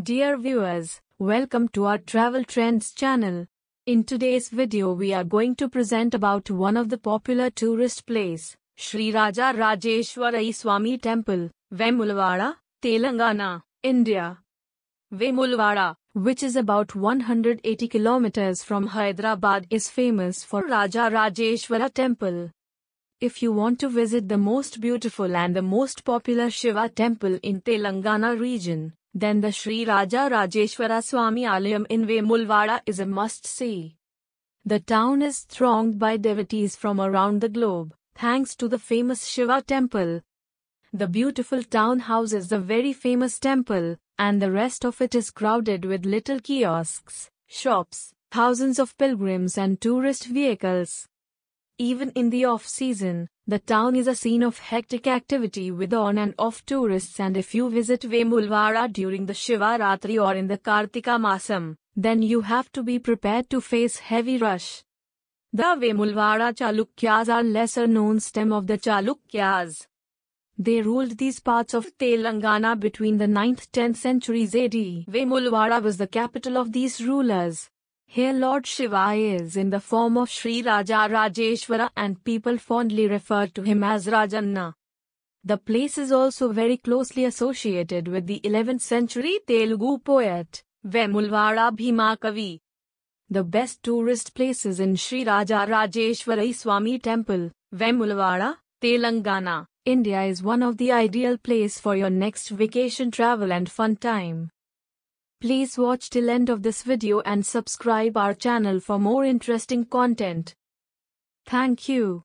Dear viewers, welcome to our Travel Trends channel. In today's video we are going to present about one of the popular tourist place, Sri Raja Rajeshwarai Swami Temple, Vemulwada, Telangana, India. Vemulwada, which is about 180 kilometers from Hyderabad is famous for Raja Rajeshwara Temple. If you want to visit the most beautiful and the most popular Shiva temple in Telangana region, then the Sri Raja Rajeshwara Swami Alayam in Vemulwada is a must-see. The town is thronged by devotees from around the globe, thanks to the famous Shiva temple. The beautiful town houses a very famous temple, and the rest of it is crowded with little kiosks, shops, thousands of pilgrims and tourist vehicles. Even in the off-season, the town is a scene of hectic activity with on and off tourists and if you visit Vemulwara during the Shivaratri or in the Kartika Masam, then you have to be prepared to face heavy rush. The Vemulwara Chalukyas are lesser known stem of the Chalukyas. They ruled these parts of Telangana between the 9th-10th centuries AD. Vemulwara was the capital of these rulers. Here Lord Shiva is in the form of Sri Raja Rajeshwara and people fondly refer to him as Rajanna. The place is also very closely associated with the 11th century Telugu poet, Vemulvada Bhimakavi. The best tourist places in Sri Raja Rajeshwara Swami Temple, Vemulvada, Telangana, India is one of the ideal place for your next vacation travel and fun time. Please watch till end of this video and subscribe our channel for more interesting content. Thank you.